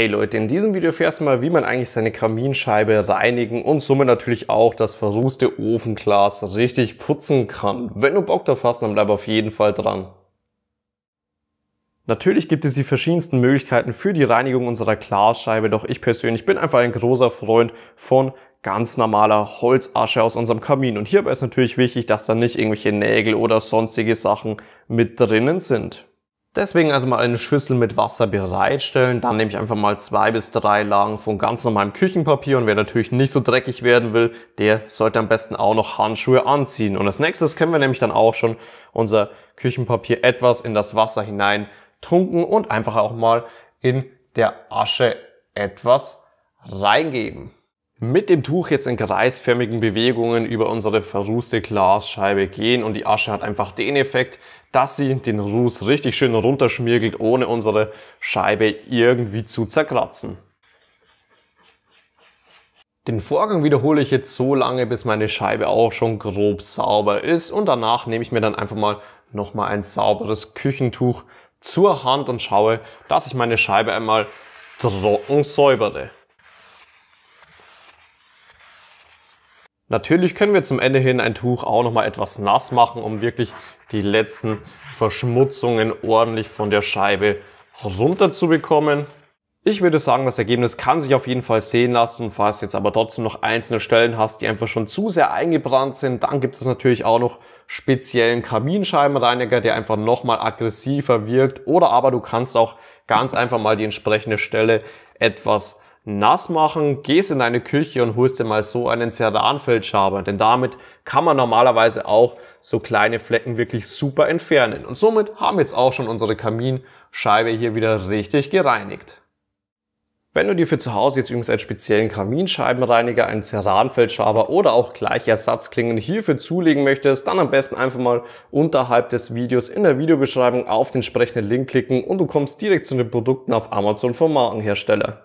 Hey Leute, in diesem Video erfährst du mal, wie man eigentlich seine Kaminscheibe reinigen und somit natürlich auch das verrußte Ofenglas richtig putzen kann. Wenn du Bock drauf hast, dann bleib auf jeden Fall dran. Natürlich gibt es die verschiedensten Möglichkeiten für die Reinigung unserer Glasscheibe, doch ich persönlich bin einfach ein großer Freund von ganz normaler Holzasche aus unserem Kamin. Und hierbei ist natürlich wichtig, dass da nicht irgendwelche Nägel oder sonstige Sachen mit drinnen sind. Deswegen also mal eine Schüssel mit Wasser bereitstellen. Dann nehme ich einfach mal zwei bis drei Lagen von ganz normalem Küchenpapier. Und wer natürlich nicht so dreckig werden will, der sollte am besten auch noch Handschuhe anziehen. Und als nächstes können wir nämlich dann auch schon unser Küchenpapier etwas in das Wasser hinein tunken und einfach auch mal in der Asche etwas reingeben mit dem Tuch jetzt in kreisförmigen Bewegungen über unsere verrußte Glasscheibe gehen und die Asche hat einfach den Effekt, dass sie den Ruß richtig schön runterschmirgelt, ohne unsere Scheibe irgendwie zu zerkratzen. Den Vorgang wiederhole ich jetzt so lange, bis meine Scheibe auch schon grob sauber ist und danach nehme ich mir dann einfach mal nochmal ein sauberes Küchentuch zur Hand und schaue, dass ich meine Scheibe einmal trocken säubere. Natürlich können wir zum Ende hin ein Tuch auch nochmal etwas nass machen, um wirklich die letzten Verschmutzungen ordentlich von der Scheibe runterzubekommen. Ich würde sagen, das Ergebnis kann sich auf jeden Fall sehen lassen. falls du jetzt aber trotzdem noch einzelne Stellen hast, die einfach schon zu sehr eingebrannt sind, dann gibt es natürlich auch noch speziellen Kaminscheibenreiniger, der einfach nochmal aggressiver wirkt. Oder aber du kannst auch ganz einfach mal die entsprechende Stelle etwas nass machen, gehst in deine Küche und holst dir mal so einen Zerdanfeldschaber, denn damit kann man normalerweise auch so kleine Flecken wirklich super entfernen. Und somit haben wir jetzt auch schon unsere Kaminscheibe hier wieder richtig gereinigt. Wenn du dir für zu Hause jetzt übrigens einen speziellen Kaminscheibenreiniger, einen Ceranfeldschaber oder auch gleich Ersatzklingen hierfür zulegen möchtest, dann am besten einfach mal unterhalb des Videos in der Videobeschreibung auf den entsprechenden Link klicken und du kommst direkt zu den Produkten auf Amazon vom Markenhersteller.